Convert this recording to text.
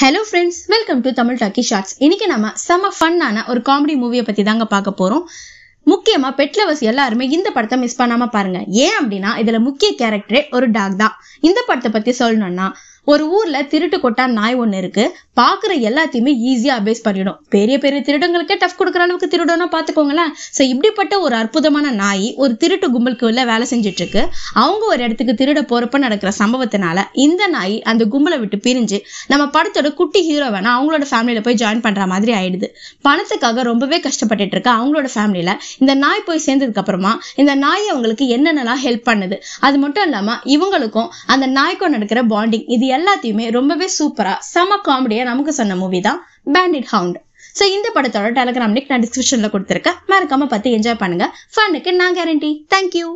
hello friends welcome to Tamil talkie shorts இன்னைக்கு நம்ம செம ஃபன்னான ஒரு காமெடி மூவியை பற்றி தாங்க பார்க்க போகிறோம் முக்கியமாக பெட்லவர்ஸ் எல்லாருமே இந்த படத்தை மிஸ் பண்ணாமல் பாருங்கள் ஏன் அப்படின்னா இதில் முக்கிய கேரக்டரே ஒரு டாக் தான் இந்த படத்தை பற்றி சொல்லணும்னா ஒரு ஊர்ல திருட்டு கொட்டா நாய் ஒண்ணு இருக்கு பாக்குற எல்லாத்தையுமே ஈஸியா அபேஸ் பண்ணிடும் பெரிய பெரிய திருடங்களுக்கே டஃப் கொடுக்குற அளவுக்கு திருடணும் பாத்துக்கோங்களேன் சோ இப்படிப்பட்ட ஒரு அற்புதமான நாய் ஒரு திருட்டு கும்பலுக்கு உள்ள வேலை செஞ்சுட்டு இருக்கு அவங்க ஒரு இடத்துக்கு திருட போறப்ப நடக்கிற சம்பவத்தினால இந்த நாய் அந்த கும்பலை விட்டு பிரிஞ்சு நம்ம படத்தோட குட்டி ஹீரோ வேணா அவங்களோட ஃபேமிலியில போய் ஜாயின் பண்ற மாதிரி ஆயிடுது பணத்துக்காக ரொம்பவே கஷ்டப்பட்டு இருக்க அவங்களோட ஃபேமிலியில இந்த நாய் போய் சேர்ந்ததுக்கு அப்புறமா இந்த நாய் அவங்களுக்கு என்னென்னலாம் ஹெல்ப் பண்ணுது அது மட்டும் இல்லாம இவங்களுக்கும் அந்த நாய்க்கும் நடக்கிற பாண்டிங் இது எல்லாத்தையுமே ரொம்பவே சூப்பரா செம காமெடியா நமக்கு சொன்ன மூவி தான் பேண்டிட் ஹவுண்ட் ஸோ இந்த படத்தோட டெலகிராம் லிங்க் நான் டிஸ்கிரிப்ஷன்ல கொடுத்துருக்கேன் மறக்காம பார்த்து என்ஜாய் பண்ணுங்க ஃபண்டுக்கு நான் கேரண்டி தேங்க்யூ